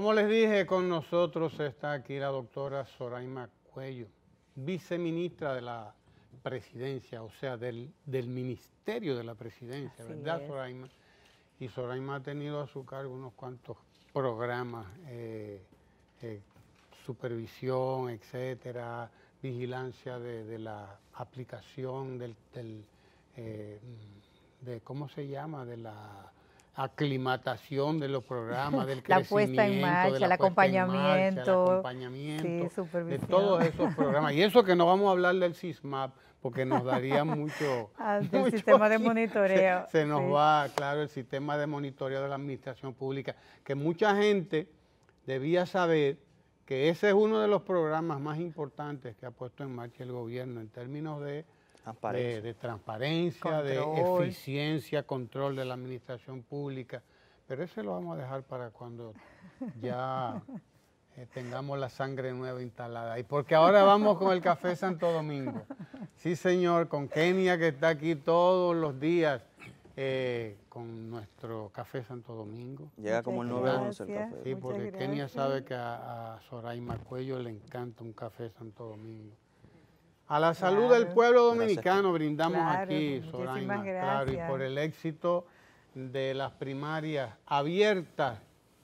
Como les dije, con nosotros está aquí la doctora Soraima Cuello, viceministra de la presidencia, o sea, del, Ministerio de la Presidencia, ¿verdad, Soraima? Y Soraima ha tenido a su cargo unos cuantos programas, eh, eh, supervisión, etcétera, vigilancia de, la aplicación del, eh, de, ¿cómo se llama?, de la aclimatación de los programas, del la puesta en marcha, el acompañamiento, de todos esos programas. Y eso que no vamos a hablar del SISMAP, porque nos daría mucho... Ah, el sistema de monitoreo. Se, nos va, claro, el sistema de monitoreo de la administración pública, que mucha gente debía saber que ese es uno de los programas más importantes que ha puesto en marcha el gobierno en términos de de, transparencia, de eficiencia, control de la administración pública. Pero eso lo vamos a dejar para cuando ya eh, tengamos la sangre nueva instalada. Y porque ahora vamos con el café Santo Domingo. Sí, señor, con Kenia que está aquí todos los días. Eh, con nuestro café Santo Domingo. Llega como el 9 11 el café. Sí, porque Kenia sabe que a, a Soraima Cuello le encanta un café Santo Domingo. A la salud del pueblo dominicano brindamos aquí, Soraya. claro, y por el éxito de las primarias abiertas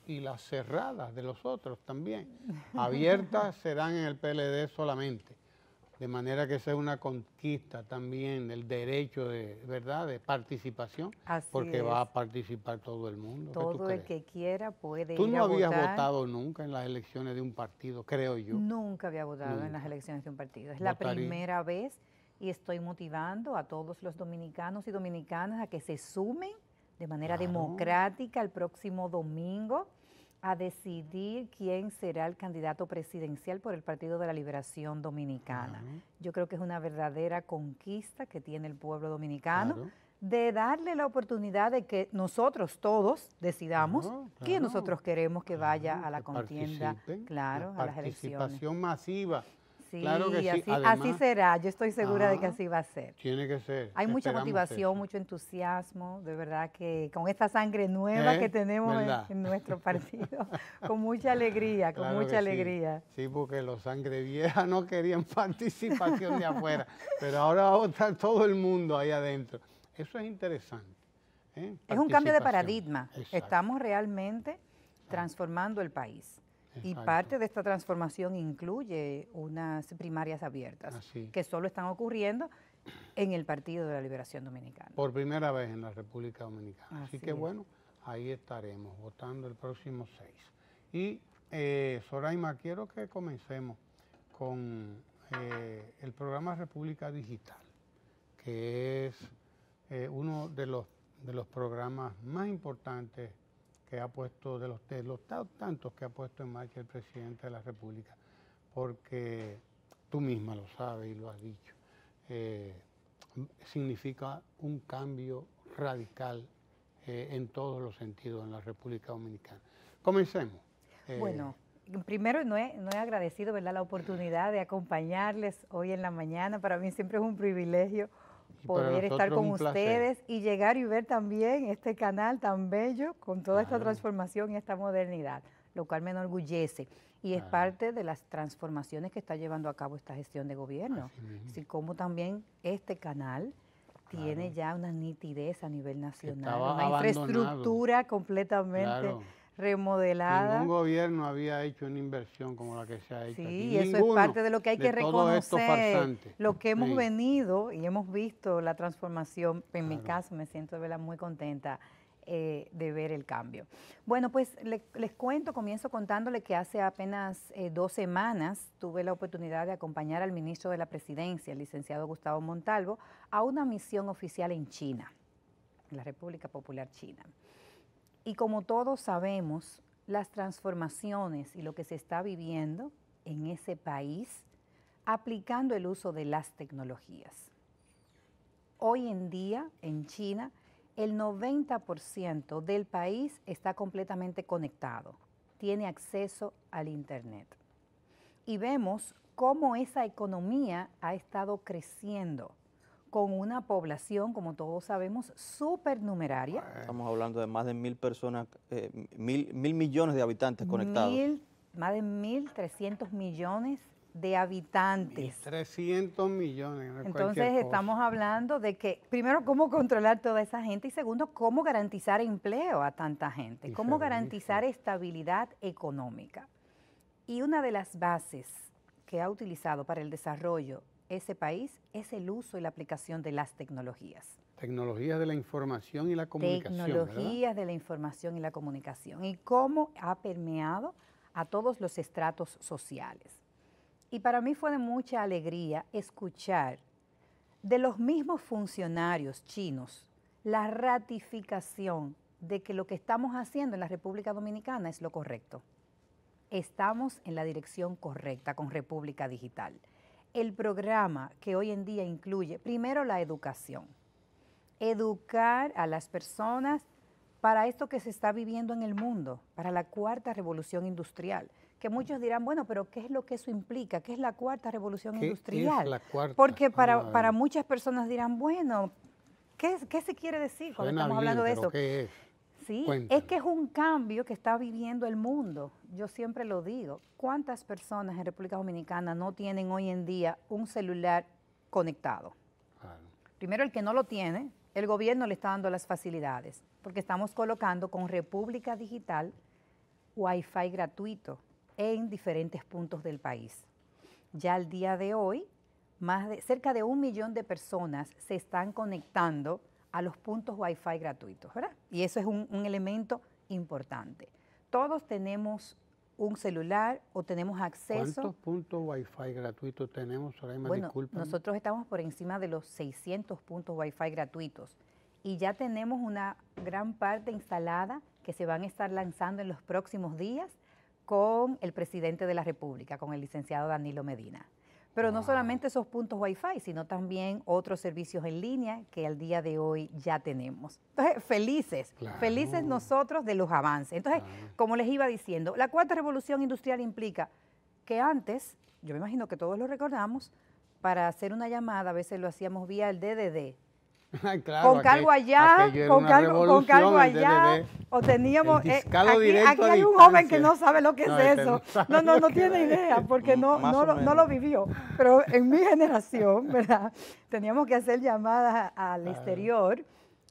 y las cerradas de los otros también. Abiertas serán en el PLD solamente de manera que sea una conquista también, del derecho de, ¿verdad?, de participación, porque va a participar todo el mundo. Todo el que quiera puede Tú no habías votado nunca en las elecciones de un partido, creo yo. Nunca había votado en las elecciones de un partido, es la primera vez y estoy motivando a todos los dominicanos y dominicanas a que se sumen de manera democrática el próximo domingo a decidir quién será el candidato presidencial por el Partido de la Liberación Dominicana. Yo creo que es una verdadera conquista que tiene el pueblo dominicano. de darle la oportunidad de que nosotros todos decidamos quién nosotros queremos que vaya a la contienda, claro, Participación masiva Sí, Así, será, yo estoy segura de que así va a ser. Tiene que ser. Hay mucha motivación, mucho entusiasmo, de verdad que con esta sangre nueva ¿Eh? que tenemos en, nuestro partido, con mucha alegría, con mucha alegría. Sí. porque los sangre vieja no querían participación de afuera, pero ahora va a votar todo el mundo ahí adentro. Eso es interesante. ¿eh? Es un cambio de paradigma. Estamos realmente transformando el país. Y parte de esta transformación incluye unas primarias abiertas ah, que solo están ocurriendo en el Partido de la Liberación Dominicana. Por primera vez en la República Dominicana. Así, que bueno, ahí estaremos votando el próximo 6. Y eh, Soraima, quiero que comencemos con eh, el programa República Digital, que es eh, uno de los, de los programas más importantes que ha puesto, de los, tantos que ha puesto en marcha el presidente de la República, porque tú misma lo sabes y lo has dicho, eh, significa un cambio radical eh, en todos los sentidos en la República Dominicana. Comencemos. Eh, bueno, primero no he, no he agradecido ¿verdad? la oportunidad de acompañarles hoy en la mañana, para mí siempre es un privilegio poder estar con ustedes y llegar y ver también este canal tan bello con toda esta transformación y esta modernidad, lo cual me enorgullece y es parte de las transformaciones que está llevando a cabo esta gestión de gobierno. Así como también este canal tiene ya una nitidez a nivel nacional, una infraestructura completamente remodelada. Ningún gobierno había hecho una inversión como la que se ha hecho. Sí, y eso es parte de lo que hay que reconocer. Lo que hemos venido y hemos visto la transformación, en mi caso me siento de verdad muy contenta eh, de ver el cambio. Bueno, pues les cuento, comienzo contándole que hace apenas eh, dos semanas tuve la oportunidad de acompañar al ministro de la Presidencia, el licenciado Gustavo Montalvo, a una misión oficial en China, en la República Popular China. Y como todos sabemos, las transformaciones y lo que se está viviendo en ese país aplicando el uso de las tecnologías. Hoy en día, en China, el 90% del país está completamente conectado, tiene acceso al Internet. Y vemos cómo esa economía ha estado creciendo con una población, como todos sabemos, supernumeraria. Estamos hablando de más de mil personas, eh, mil, millones de habitantes conectados. más de mil trescientos millones de habitantes. 300 millones. Entonces estamos hablando de que, primero, cómo controlar toda esa gente y segundo, cómo garantizar empleo a tanta gente, cómo garantizar estabilidad económica. Y una de las bases que ha utilizado para el desarrollo ese país es el uso y la aplicación de las tecnologías. Tecnologías de la información y la comunicación. Tecnologías de la información y la comunicación y cómo ha permeado a todos los estratos sociales. Y para mí fue de mucha alegría escuchar de los mismos funcionarios chinos la ratificación de que lo que estamos haciendo en la República Dominicana es lo correcto. Estamos en la dirección correcta con República Digital el programa que hoy en día incluye, primero la educación, educar a las personas para esto que se está viviendo en el mundo, para la cuarta revolución industrial. Que muchos dirán, bueno, pero ¿qué es lo que eso implica? ¿Qué es la cuarta revolución industrial? Porque ah, para, muchas personas dirán, bueno, ¿qué, se quiere decir cuando estamos hablando de eso? Sí, es que es un cambio que está viviendo el mundo. Yo siempre lo digo. ¿Cuántas personas en República Dominicana no tienen hoy en día un celular conectado? Primero, el que no lo tiene, el gobierno le está dando las facilidades, porque estamos colocando con República Digital Wi-Fi gratuito en diferentes puntos del país. Ya al día de hoy, más de, cerca de un millón de personas se están conectando a los puntos Wi-Fi gratuitos, ¿verdad? Y eso es un, elemento importante. Todos tenemos un celular o tenemos acceso. ¿Cuántos puntos Wi-Fi gratuitos tenemos, Soraima? Bueno, nosotros estamos por encima de los 600 puntos Wi-Fi gratuitos y ya tenemos una gran parte instalada que se van a estar lanzando en los próximos días con el presidente de la República, con el licenciado Danilo Medina. Pero no solamente esos puntos Wi-Fi, sino también otros servicios en línea que al día de hoy ya tenemos. Entonces, felices, felices nosotros de los avances. Entonces, como les iba diciendo, la cuarta revolución industrial implica que antes, yo me imagino que todos lo recordamos, para hacer una llamada a veces lo hacíamos vía el DDD, con cargo allá, con cargo, con allá, o teníamos, eh, aquí, hay un joven que no sabe lo que es este eso, no, no, no, tiene idea, porque no, no, lo, vivió, pero en mi generación, ¿verdad? Teníamos que hacer llamadas al exterior,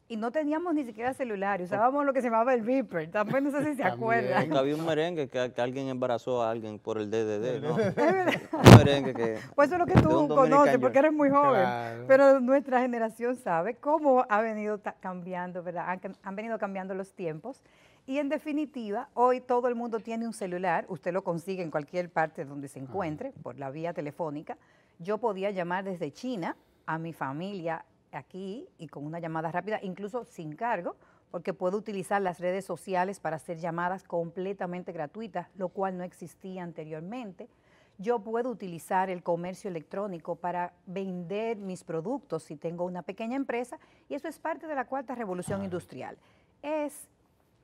y no teníamos ni siquiera celular, usábamos lo que se llamaba el beeper, tampoco no sé si se acuerdan. Había un merengue que, alguien embarazó a alguien por el DDD, ¿no? un merengue que... Pues eso es lo que tú conoces, porque eres muy joven, pero nuestra generación sabe cómo ha venido cambiando, ¿verdad? Han, venido cambiando los tiempos. Y en definitiva, hoy todo el mundo tiene un celular, usted lo consigue en cualquier parte donde se encuentre, por la vía telefónica. Yo podía llamar desde China a mi familia aquí y con una llamada rápida, incluso sin cargo, porque puedo utilizar las redes sociales para hacer llamadas completamente gratuitas, lo cual no existía anteriormente. Yo puedo utilizar el comercio electrónico para vender mis productos si tengo una pequeña empresa y eso es parte de la cuarta revolución industrial. Es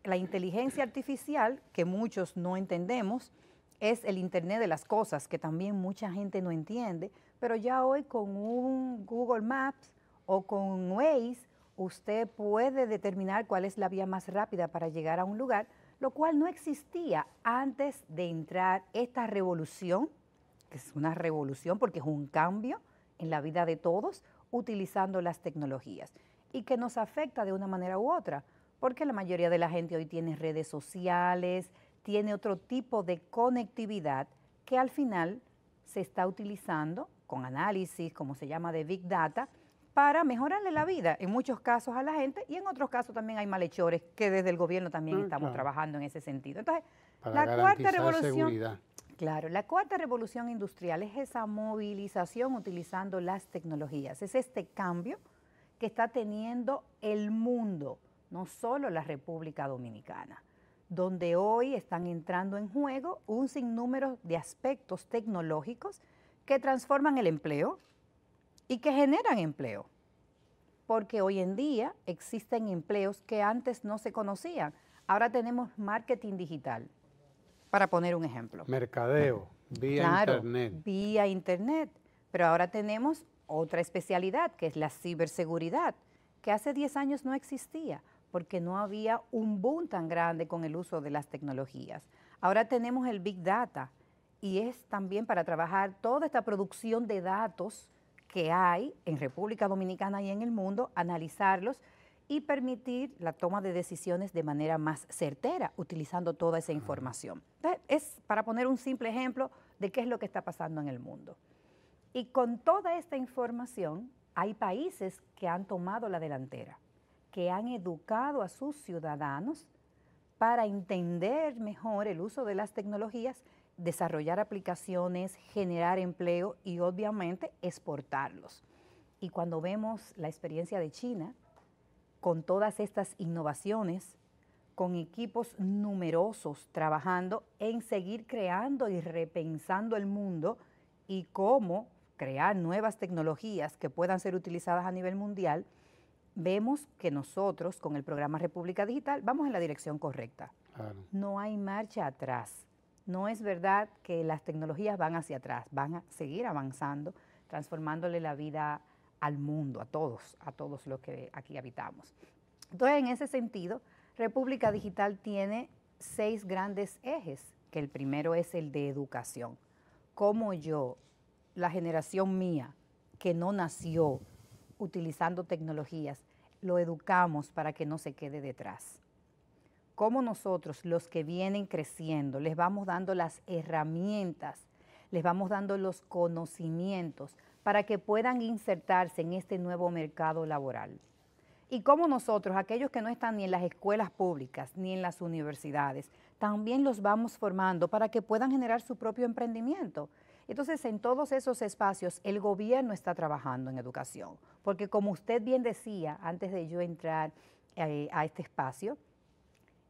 la inteligencia artificial que muchos no entendemos, es el Internet de las Cosas que también mucha gente no entiende, pero ya hoy con un Google Maps, o con Waze, usted puede determinar cuál es la vía más rápida para llegar a un lugar, lo cual no existía antes de entrar esta revolución, que es una revolución porque es un cambio en la vida de todos, utilizando las tecnologías y que nos afecta de una manera u otra, porque la mayoría de la gente hoy tiene redes sociales, tiene otro tipo de conectividad que al final se está utilizando con análisis, como se llama, de Big Data, para mejorarle la vida, en muchos casos a la gente y en otros casos también hay malhechores que desde el gobierno también ah, estamos trabajando en ese sentido. Entonces, la revolución... Claro, la cuarta revolución industrial es esa movilización utilizando las tecnologías, es este cambio que está teniendo el mundo, no solo la República Dominicana, donde hoy están entrando en juego un sinnúmero de aspectos tecnológicos que transforman el empleo, y que generan empleo, porque hoy en día existen empleos que antes no se conocían. Ahora tenemos marketing digital, para poner un ejemplo. Mercadeo, vía Internet. Vía Internet, pero ahora tenemos otra especialidad, que es la ciberseguridad, que hace 10 años no existía, porque no había un boom tan grande con el uso de las tecnologías. Ahora tenemos el Big Data, y es también para trabajar toda esta producción de datos que hay en República Dominicana y en el mundo, analizarlos y permitir la toma de decisiones de manera más certera, utilizando toda esa información. es para poner un simple ejemplo de qué es lo que está pasando en el mundo. Y con toda esta información, hay países que han tomado la delantera, que han educado a sus ciudadanos para entender mejor el uso de las tecnologías desarrollar aplicaciones, generar empleo y obviamente exportarlos. Y cuando vemos la experiencia de China, con todas estas innovaciones, con equipos numerosos trabajando en seguir creando y repensando el mundo y cómo crear nuevas tecnologías que puedan ser utilizadas a nivel mundial, vemos que nosotros con el programa República Digital vamos en la dirección correcta. No hay marcha atrás. No es verdad que las tecnologías van hacia atrás, van a seguir avanzando, transformándole la vida al mundo, a todos, a todos los que aquí habitamos. Entonces, en ese sentido, República Digital tiene seis grandes ejes, que el primero es el de educación. Como yo, la generación mía, que no nació utilizando tecnologías, lo educamos para que no se quede detrás cómo nosotros, los que vienen creciendo, les vamos dando las herramientas, les vamos dando los conocimientos para que puedan insertarse en este nuevo mercado laboral. Y cómo nosotros, aquellos que no están ni en las escuelas públicas ni en las universidades, también los vamos formando para que puedan generar su propio emprendimiento. Entonces, en todos esos espacios, el gobierno está trabajando en educación, porque como usted bien decía antes de yo entrar eh, a este espacio,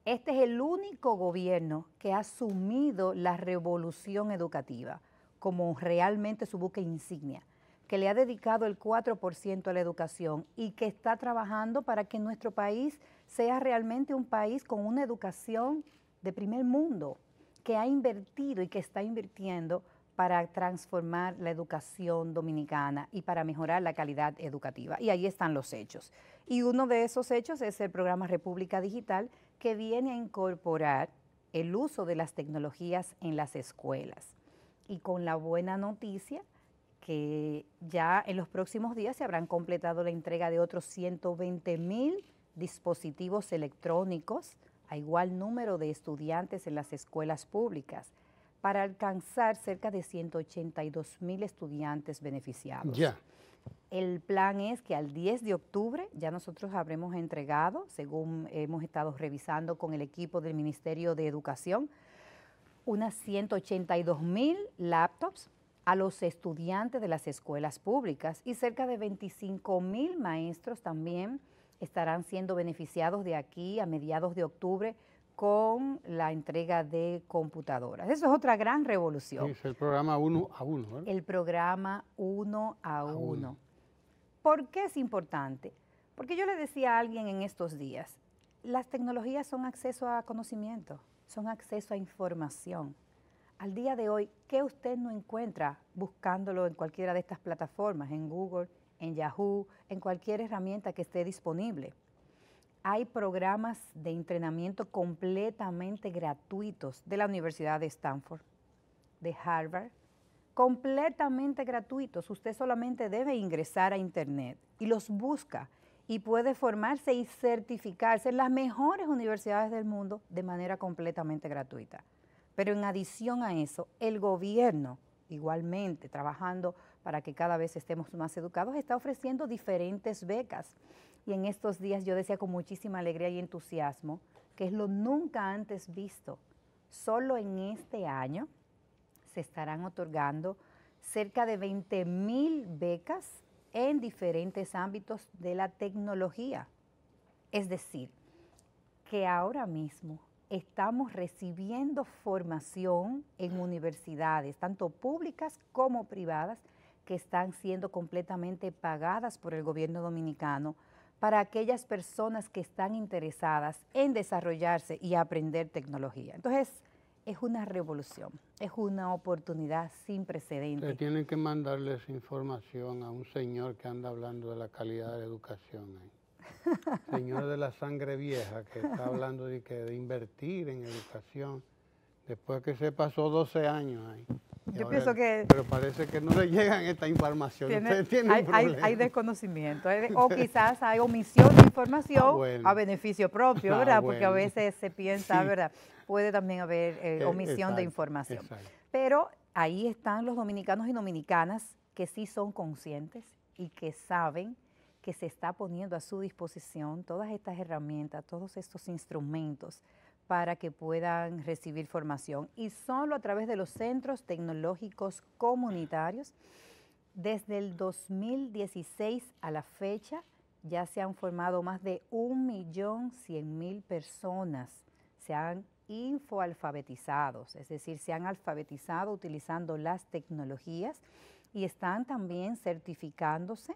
este es el único gobierno que ha asumido la revolución educativa como realmente su buque insignia, que le ha dedicado el 4% a la educación y que está trabajando para que nuestro país sea realmente un país con una educación de primer mundo, que ha invertido y que está invirtiendo para transformar la educación dominicana y para mejorar la calidad educativa. Y ahí están los hechos. Y uno de esos hechos es el programa República Digital, que viene a incorporar el uso de las tecnologías en las escuelas. Y con la buena noticia que ya en los próximos días se habrán completado la entrega de otros 120 mil dispositivos electrónicos a igual número de estudiantes en las escuelas públicas para alcanzar cerca de 182 mil estudiantes beneficiados. Ya. El plan es que al 10 de octubre ya nosotros habremos entregado, según hemos estado revisando con el equipo del Ministerio de Educación, unas 182 mil laptops a los estudiantes de las escuelas públicas y cerca de 25 mil maestros también estarán siendo beneficiados de aquí a mediados de octubre con la entrega de computadoras. Eso es otra gran revolución. Sí, es el programa uno a uno. ¿verdad? El programa uno a, uno. ¿Por qué es importante? Porque yo le decía a alguien en estos días, las tecnologías son acceso a conocimiento, son acceso a información. Al día de hoy, ¿qué usted no encuentra buscándolo en cualquiera de estas plataformas, en Google, en Yahoo, en cualquier herramienta que esté disponible? hay programas de entrenamiento completamente gratuitos de la Universidad de Stanford, de Harvard, completamente gratuitos. Usted solamente debe ingresar a Internet y los busca y puede formarse y certificarse en las mejores universidades del mundo de manera completamente gratuita. Pero en adición a eso, el gobierno, igualmente trabajando para que cada vez estemos más educados, está ofreciendo diferentes becas y en estos días yo decía con muchísima alegría y entusiasmo que es lo nunca antes visto. Solo en este año se estarán otorgando cerca de 20 mil becas en diferentes ámbitos de la tecnología. Es decir, que ahora mismo estamos recibiendo formación en universidades, tanto públicas como privadas, que están siendo completamente pagadas por el gobierno dominicano para aquellas personas que están interesadas en desarrollarse y aprender tecnología. Entonces, es una revolución, es una oportunidad sin precedentes. tienen que mandarles información a un señor que anda hablando de la calidad de la educación. señor de la sangre vieja que está hablando de, que, de invertir en educación después que se pasó 12 años ahí. Yo pienso que... Pero parece que no le llegan esta información. hay, desconocimiento. o quizás hay omisión de información ah, a beneficio propio, ah, ¿verdad? Porque a veces se piensa, ¿verdad? Puede también haber eh, eh, omisión de información. Pero ahí están los dominicanos y dominicanas que sí son conscientes y que saben que se está poniendo a su disposición todas estas herramientas, todos estos instrumentos para que puedan recibir formación y solo a través de los centros tecnológicos comunitarios. Desde el 2016 a la fecha ya se han formado más de 1.100.000 personas, se han infoalfabetizados, es decir, se han alfabetizado utilizando las tecnologías y están también certificándose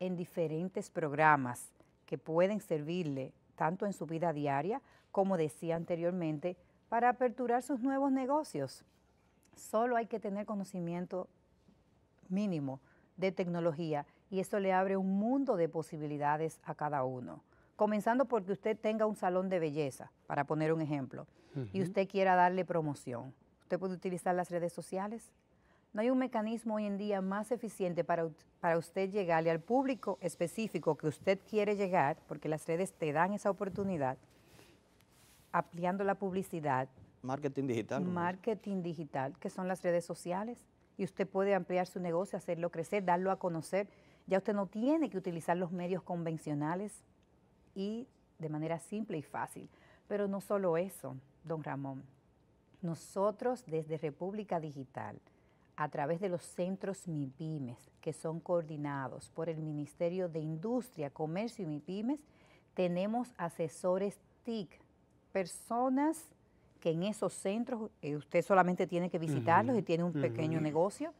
en diferentes programas que pueden servirle tanto en su vida diaria como decía anteriormente, para aperturar sus nuevos negocios. Solo hay que tener conocimiento mínimo de tecnología y eso le abre un mundo de posibilidades a cada uno. Comenzando porque usted tenga un salón de belleza, para poner un ejemplo, y usted quiera darle promoción. Usted puede utilizar las redes sociales. No hay un mecanismo hoy en día más eficiente para, para usted llegarle al público específico que usted quiere llegar, porque las redes te dan esa oportunidad ampliando la publicidad. Marketing digital. Marketing digital, que son las redes sociales. Y usted puede ampliar su negocio, hacerlo crecer, darlo a conocer. Ya usted no tiene que utilizar los medios convencionales y de manera simple y fácil. Pero no solo eso, don Ramón. Nosotros desde República Digital, a través de los centros MIPIMES, que son coordinados por el Ministerio de Industria, Comercio y MIPIMES, tenemos asesores TIC personas que en esos centros, eh, usted solamente tiene que visitarlos y tiene un pequeño negocio,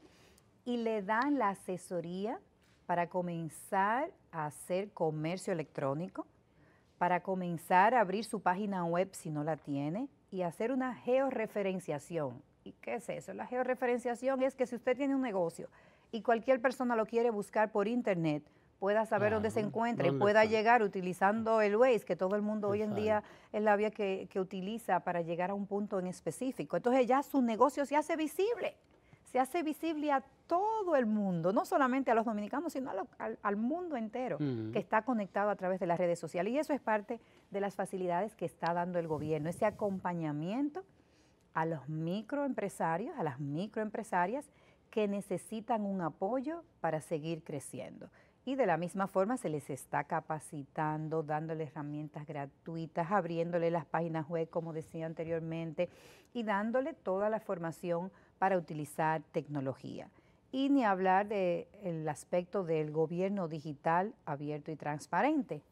y le dan la asesoría para comenzar a hacer comercio electrónico, para comenzar a abrir su página web si no la tiene y hacer una georreferenciación. ¿Y qué es eso? La georreferenciación es que si usted tiene un negocio y cualquier persona lo quiere buscar por internet, pueda saber dónde se encuentra y pueda llegar utilizando el Waze, que todo el mundo hoy en día es la vía que, utiliza para llegar a un punto en específico. Entonces ya su negocio se hace visible, se hace visible a todo el mundo, no solamente a los dominicanos, sino al, mundo entero que está conectado a través de las redes sociales. Y eso es parte de las facilidades que está dando el gobierno, ese acompañamiento a los microempresarios, a las microempresarias que necesitan un apoyo para seguir creciendo. Y de la misma forma se les está capacitando, dándole herramientas gratuitas, abriéndole las páginas web, como decía anteriormente, y dándole toda la formación para utilizar tecnología. Y ni hablar del aspecto del gobierno digital abierto y transparente,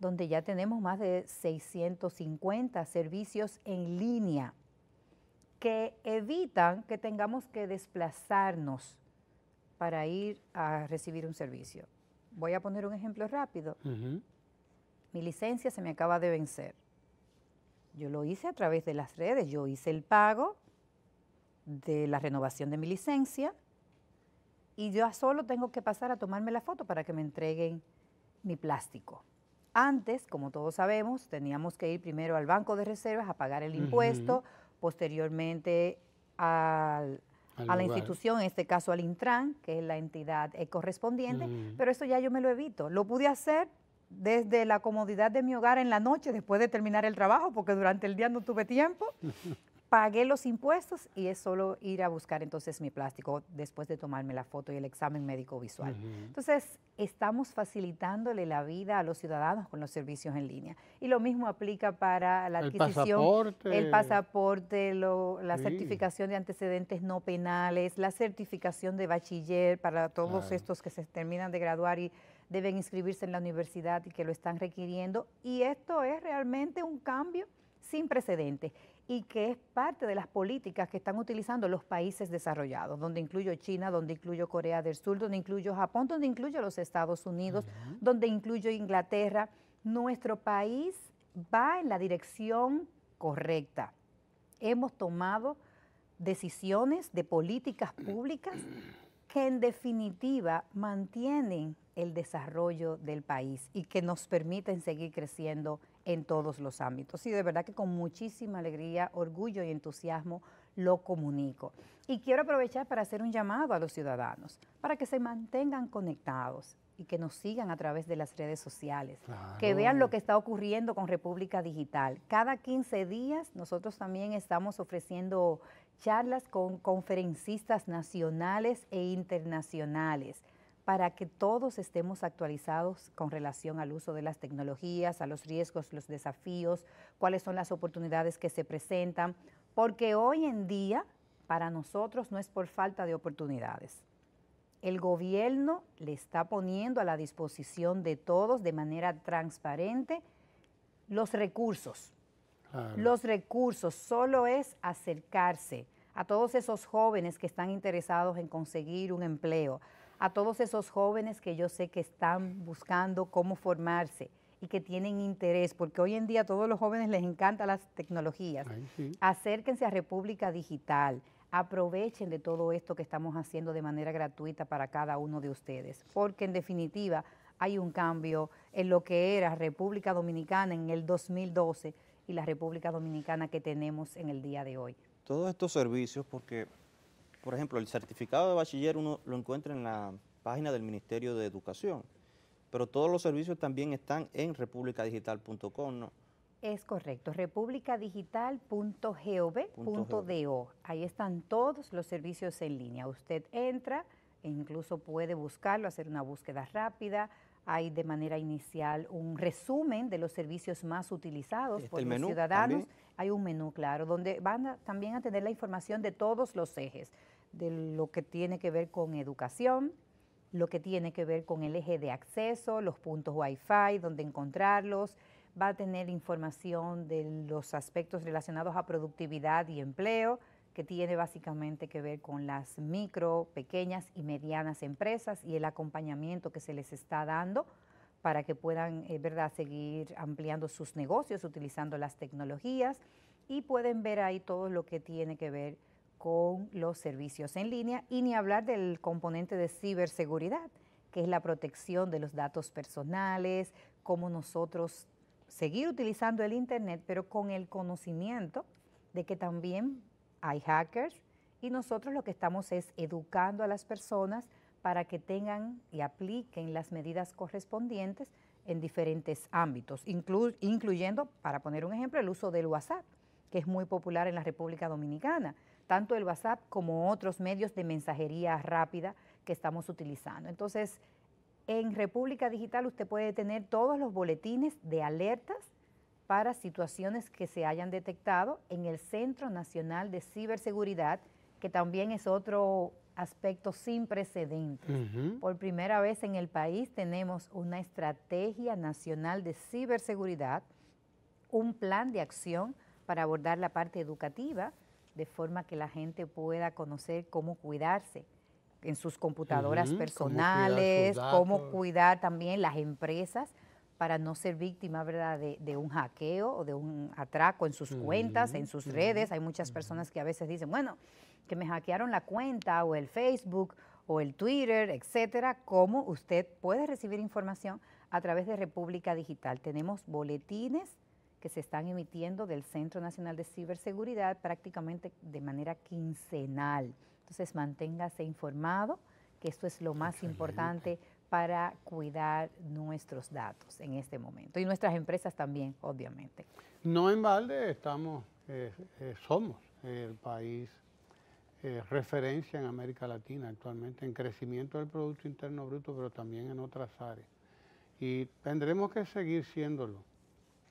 donde ya tenemos más de 650 servicios en línea que evitan que tengamos que desplazarnos para ir a recibir un servicio. Voy a poner un ejemplo rápido. Mi licencia se me acaba de vencer. Yo lo hice a través de las redes. Yo hice el pago de la renovación de mi licencia y yo solo tengo que pasar a tomarme la foto para que me entreguen mi plástico. Antes, como todos sabemos, teníamos que ir primero al banco de reservas a pagar el impuesto, posteriormente al, a la institución, en este caso al Intran, que es la entidad eh, correspondiente, mm. pero eso ya yo me lo evito. Lo pude hacer desde la comodidad de mi hogar en la noche, después de terminar el trabajo, porque durante el día no tuve tiempo, pagué los impuestos y es solo ir a buscar entonces mi plástico después de tomarme la foto y el examen médico visual. Entonces, estamos facilitándole la vida a los ciudadanos con los servicios en línea. Y lo mismo aplica para la adquisición. el pasaporte. el pasaporte, la certificación de antecedentes no penales, la certificación de bachiller para todos estos que se terminan de graduar y deben inscribirse en la universidad y que lo están requiriendo. Y esto es realmente un cambio sin precedentes y que es parte de las políticas que están utilizando los países desarrollados, donde incluyo China, donde incluyo Corea del Sur, donde incluyo Japón, donde incluyo los Estados Unidos, donde incluyo Inglaterra. Nuestro país va en la dirección correcta. Hemos tomado decisiones de políticas públicas que en definitiva mantienen el desarrollo del país y que nos permiten seguir creciendo en todos los ámbitos. Y de verdad que con muchísima alegría, orgullo y entusiasmo lo comunico. Y quiero aprovechar para hacer un llamado a los ciudadanos, para que se mantengan conectados y que nos sigan a través de las redes sociales, que vean lo que está ocurriendo con República Digital. Cada 15 días nosotros también estamos ofreciendo charlas con conferencistas nacionales e internacionales para que todos estemos actualizados con relación al uso de las tecnologías, a los riesgos, los desafíos, cuáles son las oportunidades que se presentan, porque hoy en día para nosotros no es por falta de oportunidades. El gobierno le está poniendo a la disposición de todos de manera transparente los recursos. Los recursos solo es acercarse a todos esos jóvenes que están interesados en conseguir un empleo, a todos esos jóvenes que yo sé que están buscando cómo formarse y que tienen interés, porque hoy en día a todos los jóvenes les encantan las tecnologías. Acérquense a República Digital, aprovechen de todo esto que estamos haciendo de manera gratuita para cada uno de ustedes, porque en definitiva hay un cambio en lo que era República Dominicana en el 2012 y la República Dominicana que tenemos en el día de hoy. Todos estos servicios, porque por ejemplo, el certificado de bachiller uno lo encuentra en la página del Ministerio de Educación, pero todos los servicios también están en republicadigital.com, ¿no? Es correcto, republicadigital.gov.do. Ahí están todos los servicios en línea. Usted entra e incluso puede buscarlo, hacer una búsqueda rápida. Hay de manera inicial un resumen de los servicios más utilizados este, por los ciudadanos. Hay un menú, claro, donde van también a tener la información de todos los ejes de lo que tiene que ver con educación, lo que tiene que ver con el eje de acceso, los puntos Wi-Fi, dónde encontrarlos, va a tener información de los aspectos relacionados a productividad y empleo, que tiene básicamente que ver con las micro, pequeñas y medianas empresas y el acompañamiento que se les está dando para que puedan eh, verdad, seguir ampliando sus negocios utilizando las tecnologías y pueden ver ahí todo lo que tiene que ver con los servicios en línea y ni hablar del componente de ciberseguridad, que es la protección de los datos personales, cómo nosotros seguir utilizando el Internet, pero con el conocimiento de que también hay hackers y nosotros lo que estamos es educando a las personas para que tengan y apliquen las medidas correspondientes en diferentes ámbitos, incluyendo, para poner un ejemplo, el uso del WhatsApp, que es muy popular en la República Dominicana tanto el WhatsApp como otros medios de mensajería rápida que estamos utilizando. Entonces, en República Digital usted puede tener todos los boletines de alertas para situaciones que se hayan detectado en el Centro Nacional de Ciberseguridad, que también es otro aspecto sin precedentes. Por primera vez en el país tenemos una estrategia nacional de ciberseguridad, un plan de acción para abordar la parte educativa, de forma que la gente pueda conocer cómo cuidarse en sus computadoras personales, cómo cuidar, también las empresas para no ser víctima ¿verdad? De, un hackeo o de un atraco en sus cuentas, en sus redes. Hay muchas personas que a veces dicen, bueno, que me hackearon la cuenta o el Facebook o el Twitter, etcétera, cómo usted puede recibir información a través de República Digital. Tenemos boletines se están emitiendo del Centro Nacional de Ciberseguridad prácticamente de manera quincenal. Entonces manténgase informado, que esto es lo más importante para cuidar nuestros datos en este momento y nuestras empresas también, obviamente. No en balde estamos, eh, eh, somos el país eh, referencia en América Latina actualmente en crecimiento del Producto Interno Bruto, pero también en otras áreas. Y tendremos que seguir siéndolo.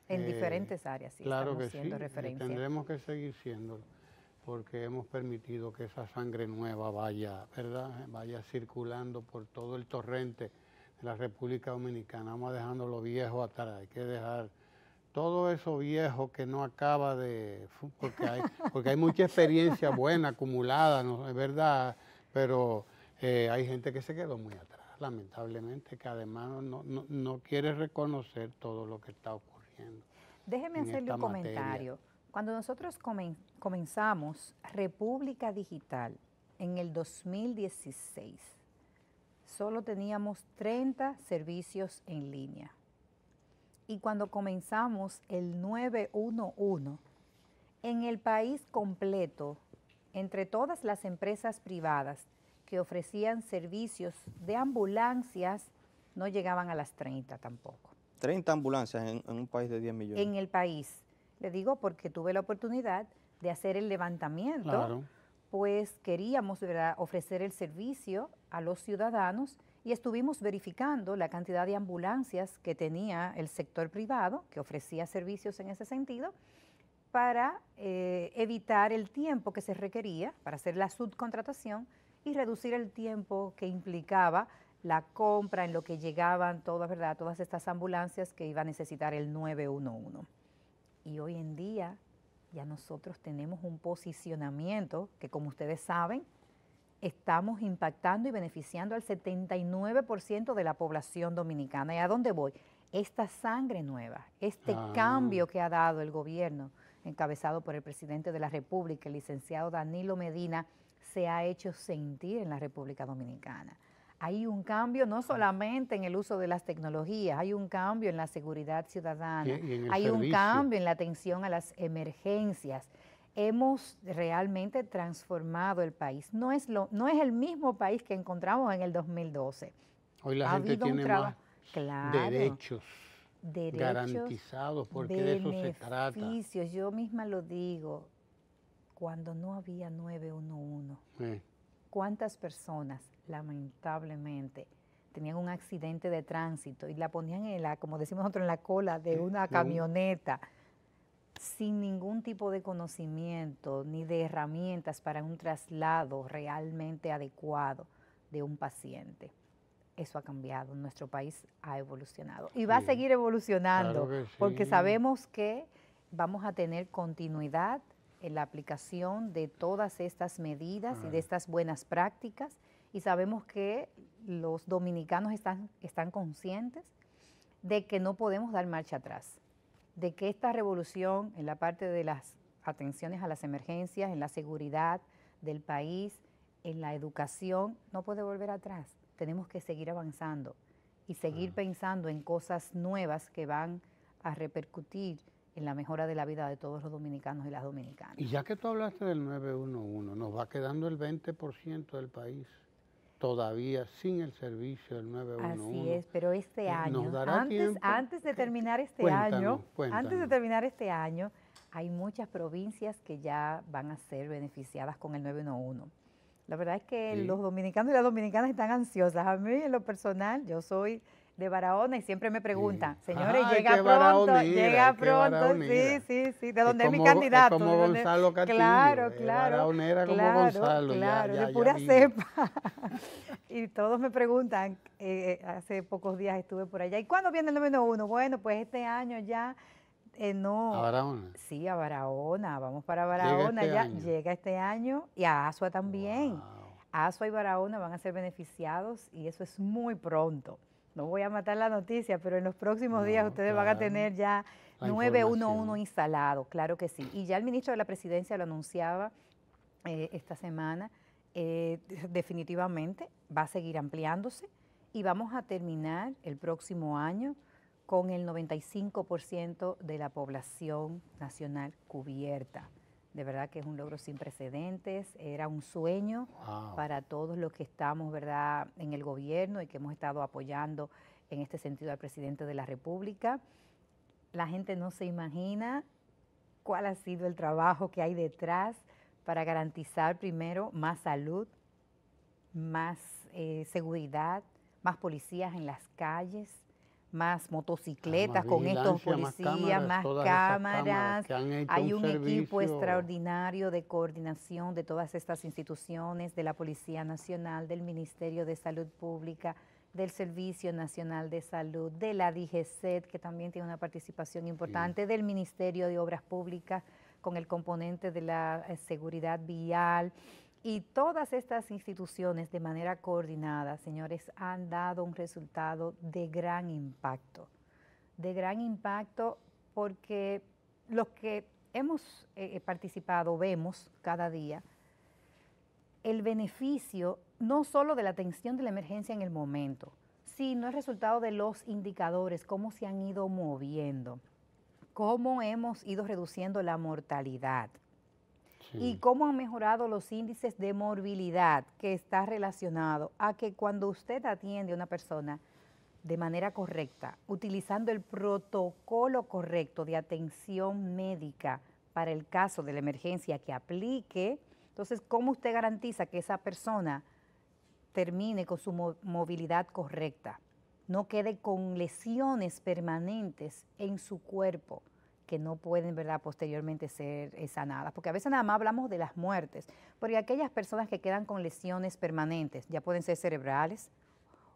En eh, diferentes áreas, sí, claro estamos siendo sí, referencia. Tendremos que seguir siendo, porque hemos permitido que esa sangre nueva vaya, ¿verdad? Vaya circulando por todo el torrente de la República Dominicana. Vamos dejando lo viejo atrás, hay que dejar todo eso viejo que no acaba de... Porque hay, mucha experiencia buena acumulada, ¿no? es verdad, pero eh, hay gente que se quedó muy atrás, lamentablemente, que además no quiere reconocer todo lo que está ocurriendo déjenme Déjeme hacerle un comentario. Cuando nosotros comenzamos República Digital en el 2016, solo teníamos 30 servicios en línea. Y cuando comenzamos el 911, en el país completo, entre todas las empresas privadas que ofrecían servicios de ambulancias, no llegaban a las 30 tampoco. 30 ambulancias en, un país de 10 millones. En el país. Le digo porque tuve la oportunidad de hacer el levantamiento, claro. pues queríamos ofrecer el servicio a los ciudadanos y estuvimos verificando la cantidad de ambulancias que tenía el sector privado, que ofrecía servicios en ese sentido, para eh, evitar el tiempo que se requería para hacer la subcontratación y reducir el tiempo que implicaba la compra, en lo que llegaban todas, ¿verdad? todas estas ambulancias que iba a necesitar el 911. Y hoy en día ya nosotros tenemos un posicionamiento que, como ustedes saben, estamos impactando y beneficiando al 79% de la población dominicana. ¿Y a dónde voy? Esta sangre nueva, este ah. cambio que ha dado el gobierno, encabezado por el presidente de la República, el licenciado Danilo Medina, se ha hecho sentir en la República Dominicana hay un cambio no solamente en el uso de las tecnologías, hay un cambio en la seguridad ciudadana, hay un cambio en la atención a las emergencias. Hemos realmente transformado el país. No es, no es el mismo país que encontramos en el 2012. Hoy la gente tiene más derechos, garantizados, porque de eso se trata. Yo misma lo digo, cuando no había 911, ¿cuántas personas lamentablemente, tenían un accidente de tránsito y la ponían en la, como decimos nosotros, en la cola de una camioneta sin ningún tipo de conocimiento ni de herramientas para un traslado realmente adecuado de un paciente. Eso ha cambiado, nuestro país ha evolucionado y va a seguir evolucionando porque sabemos que vamos a tener continuidad en la aplicación de todas estas medidas y de ah. estas buenas prácticas y sabemos que los dominicanos están, están conscientes de que no podemos dar marcha atrás, de que esta revolución en la parte de las atenciones a las emergencias, en la seguridad del país, en la educación, no puede volver atrás. Tenemos que seguir avanzando y seguir pensando en cosas nuevas que van a repercutir en la mejora de la vida de todos los dominicanos y las dominicanas. Y ya que tú hablaste del 911, nos va quedando el 20% del país todavía sin el servicio del 911. Así es, pero este eh, año, antes, de terminar este año, antes de terminar este año, hay muchas provincias que ya van a ser beneficiadas con el 911. La verdad es que los dominicanos y las dominicanas están ansiosas. A mí, en lo personal, yo soy de Barahona y siempre me preguntan, señores, llega pronto, llega pronto, sí, sí, sí, de dónde es, mi candidato. como Gonzalo claro, eh, claro, Barahonera como Gonzalo, claro, de pura cepa. y todos me preguntan, eh, eh, hace pocos días estuve por allá, ¿y cuándo viene el número uno? Bueno, pues este año ya... no. ¿A Barahona? Sí, a Barahona, vamos para Barahona, llega este ya año. llega este año y a Asua también. Asua y Barahona van a ser beneficiados y eso es muy pronto no voy a matar la noticia, pero en los próximos días ustedes van a tener ya 911 instalado, claro que sí. Y ya el ministro de la Presidencia lo anunciaba eh, esta semana, eh, definitivamente va a seguir ampliándose y vamos a terminar el próximo año con el 95% de la población nacional cubierta de verdad que es un logro sin precedentes, era un sueño para todos los que estamos, ¿verdad?, en el gobierno y que hemos estado apoyando en este sentido al presidente de la República. La gente no se imagina cuál ha sido el trabajo que hay detrás para garantizar primero más salud, más eh, seguridad, más policías en las calles, más motocicletas con estos policías, más cámaras, hay un, equipo extraordinario de coordinación de todas estas instituciones, de la Policía Nacional, del Ministerio de Salud Pública, del Servicio Nacional de Salud, de la DGCED, que también tiene una participación importante, del Ministerio de Obras Públicas con el componente de la eh, seguridad vial y todas estas instituciones de manera coordinada, señores, han dado un resultado de gran impacto. De gran impacto porque los que hemos eh, eh, participado vemos cada día el beneficio no solo de la atención de la emergencia en el momento, sino el resultado de los indicadores, cómo se han ido moviendo, cómo hemos ido reduciendo la mortalidad y cómo han mejorado los índices de morbilidad que está relacionado a que cuando usted atiende a una persona de manera correcta, utilizando el protocolo correcto de atención médica para el caso de la emergencia que aplique, entonces, ¿cómo usted garantiza que esa persona termine con su movilidad correcta? No quede con lesiones permanentes en su cuerpo que no pueden ¿verdad? posteriormente ser eh, sanadas, porque a veces nada más hablamos de las muertes, porque aquellas personas que quedan con lesiones permanentes, ya pueden ser cerebrales,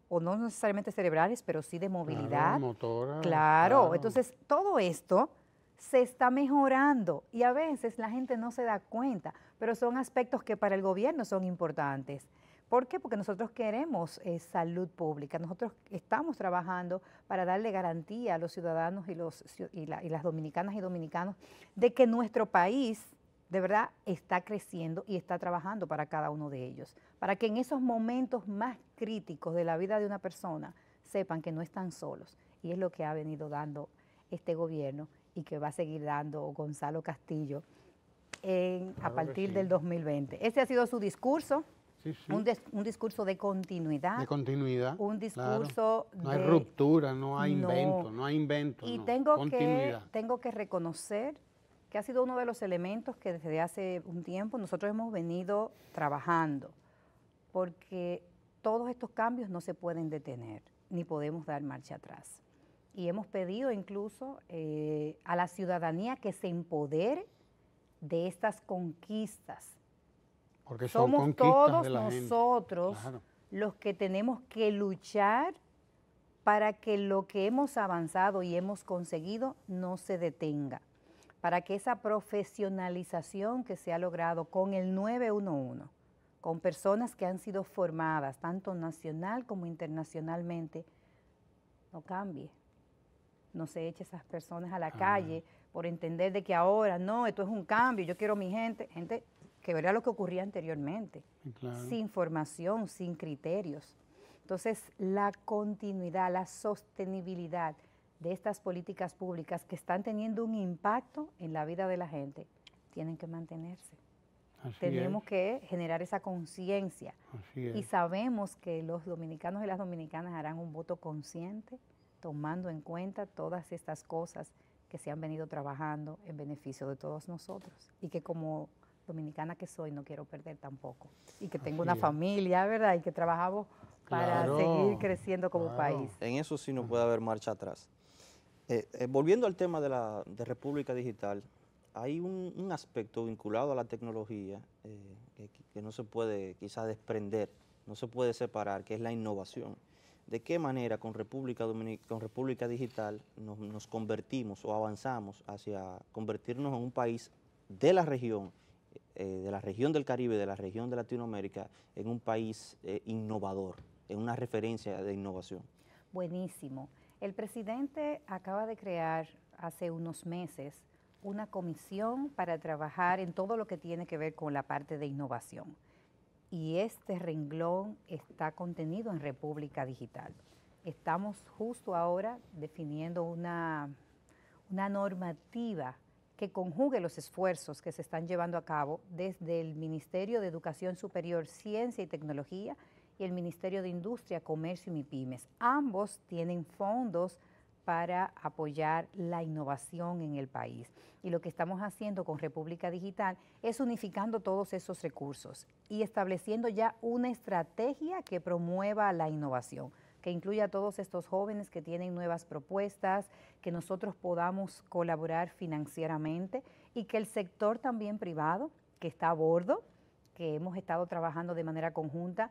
o no necesariamente cerebrales, pero sí de movilidad. claro. entonces todo esto se está mejorando y a veces la gente no se da cuenta, pero son aspectos que para el gobierno son importantes. ¿Por qué? Porque nosotros queremos eh, salud pública, nosotros estamos trabajando para darle garantía a los ciudadanos y, los, las dominicanas y dominicanos de que nuestro país de verdad está creciendo y está trabajando para cada uno de ellos, para que en esos momentos más críticos de la vida de una persona sepan que no están solos. Y es lo que ha venido dando este gobierno y que va a seguir dando Gonzalo Castillo a partir del 2020. Ese ha sido su discurso. Un, discurso de continuidad. De continuidad. Un discurso No hay ruptura, no hay invento, no hay invento. Y tengo, que, tengo que reconocer que ha sido uno de los elementos que desde hace un tiempo nosotros hemos venido trabajando, porque todos estos cambios no se pueden detener, ni podemos dar marcha atrás. Y hemos pedido incluso eh, a la ciudadanía que se empodere de estas conquistas somos todos nosotros los que tenemos que luchar para que lo que hemos avanzado y hemos conseguido no se detenga, para que esa profesionalización que se ha logrado con el 911, con personas que han sido formadas tanto nacional como internacionalmente, no cambie, no se eche esas personas a la calle por entender de que ahora no, esto es un cambio, yo quiero mi gente, gente que verá lo que ocurría anteriormente, sin formación, sin criterios. Entonces, la continuidad, la sostenibilidad de estas políticas públicas que están teniendo un impacto en la vida de la gente, tienen que mantenerse. Tenemos que generar esa conciencia. Y sabemos que los dominicanos y las dominicanas harán un voto consciente, tomando en cuenta todas estas cosas que se han venido trabajando en beneficio de todos nosotros y que como dominicana que soy, no quiero perder tampoco. Y que tengo una familia, ¿verdad? Y que trabajamos para seguir creciendo como país. En eso sí no puede haber marcha atrás. Eh, eh, volviendo al tema de República Digital, hay un, aspecto vinculado a la tecnología eh, que, no se puede quizás desprender, no se puede separar, que es la innovación. ¿De qué manera con República, con República Digital nos convertimos o avanzamos hacia convertirnos en un país de la región eh, de la región del Caribe, de la región de Latinoamérica, en un país eh, innovador, en una referencia de innovación. Buenísimo. El presidente acaba de crear hace unos meses una comisión para trabajar en todo lo que tiene que ver con la parte de innovación. Y este renglón está contenido en República Digital. Estamos justo ahora definiendo una, una normativa que conjugue los esfuerzos que se están llevando a cabo desde el Ministerio de Educación Superior, Ciencia y Tecnología y el Ministerio de Industria, Comercio y MIPIMES. Ambos tienen fondos para apoyar la innovación en el país. Y lo que estamos haciendo con República Digital es unificando todos esos recursos y estableciendo ya una estrategia que promueva la innovación que incluya a todos estos jóvenes que tienen nuevas propuestas, que nosotros podamos colaborar financieramente y que el sector también privado, que está a bordo, que hemos estado trabajando de manera conjunta,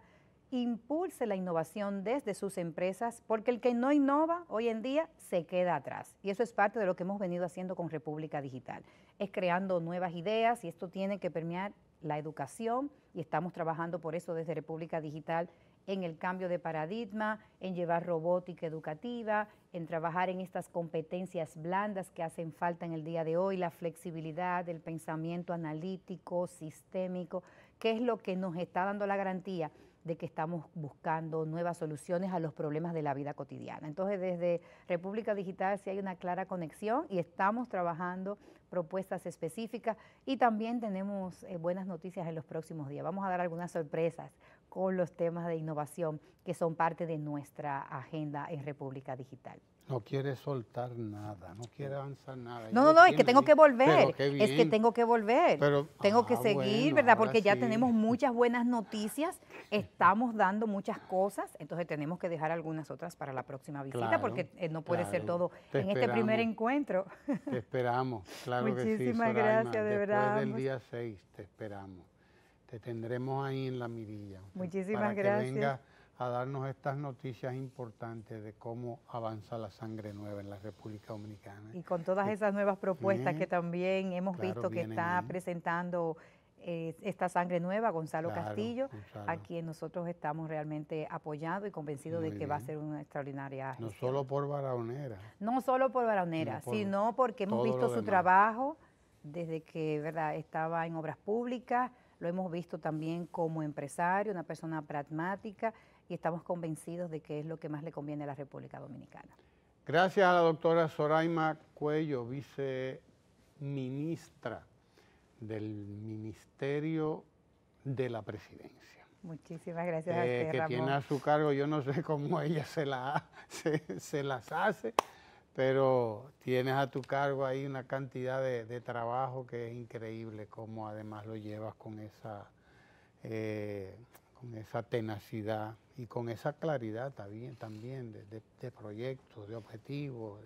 impulse la innovación desde sus empresas, porque el que no innova hoy en día se queda atrás. Y eso es parte de lo que hemos venido haciendo con República Digital. Es creando nuevas ideas y esto tiene que permear la educación y estamos trabajando por eso desde República Digital en el cambio de paradigma, en llevar robótica educativa, en trabajar en estas competencias blandas que hacen falta en el día de hoy, la flexibilidad, el pensamiento analítico, sistémico, que es lo que nos está dando la garantía de que estamos buscando nuevas soluciones a los problemas de la vida cotidiana. Entonces, desde República Digital sí hay una clara conexión y estamos trabajando propuestas específicas y también tenemos eh, buenas noticias en los próximos días. Vamos a dar algunas sorpresas con los temas de innovación que son parte de nuestra agenda en República Digital. No quiere soltar nada, no quiere avanzar nada. No, no, no, es que tengo que volver, es que tengo que volver, tengo que ah, seguir, ¿verdad? Porque ya tenemos muchas buenas noticias, estamos dando muchas cosas, entonces tenemos que dejar algunas otras para la próxima visita, porque eh, no puede ser todo en este primer encuentro. Te esperamos, claro que sí, gracias, de verdad. Después del día 6 te esperamos te tendremos ahí en la mirilla. Muchísimas para gracias. Que venga a darnos estas noticias importantes de cómo avanza la sangre nueva en la República Dominicana. Y con todas eh, esas nuevas propuestas ¿eh? que también hemos visto que está presentando eh, esta sangre nueva, Gonzalo Castillo, a quien nosotros estamos realmente apoyando y convencidos de que va a ser una extraordinaria. No solo por Barahonera. No solo por Barahonera, sino, porque hemos visto su trabajo desde que ¿verdad? estaba en obras públicas lo hemos visto también como empresario, una persona pragmática y estamos convencidos de que es lo que más le conviene a la República Dominicana. Gracias a la doctora Soraima Cuello, viceministra del Ministerio de la Presidencia. Muchísimas gracias a eh, usted, Que tiene a su cargo, yo no sé cómo ella se las hace, pero tienes a tu cargo ahí una cantidad de, trabajo que es increíble, como además lo llevas con esa, eh, con esa tenacidad y con esa claridad también, también de, de, proyectos, de objetivos.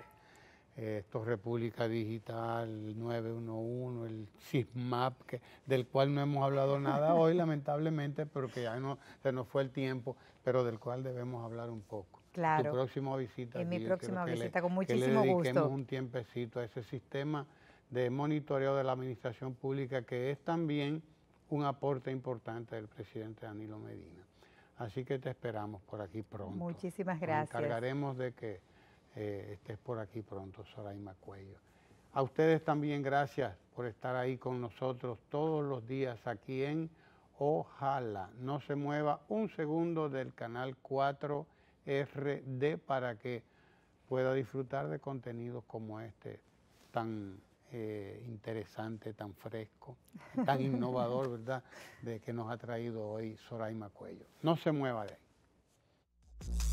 Eh, esto República Digital 911, el CISMAP, que, del cual no hemos hablado nada hoy lamentablemente, porque ya no, se nos fue el tiempo, pero del cual debemos hablar un poco. En mi próxima visita, con muchísimo gusto. Que le dediquemos un tiempecito a ese sistema de monitoreo de la administración pública, que es también un aporte importante del presidente Danilo Medina. Así que te esperamos por aquí pronto. Muchísimas gracias. Nos encargaremos de que eh, estés por aquí pronto, Soraima Cuello. A ustedes también gracias por estar ahí con nosotros todos los días aquí en Ojalá. No se mueva un segundo del canal 4 RD para que pueda disfrutar de contenidos como este, tan eh, interesante, tan fresco, tan innovador, ¿verdad?, de que nos ha traído hoy Soraima Cuello. No se mueva de ahí.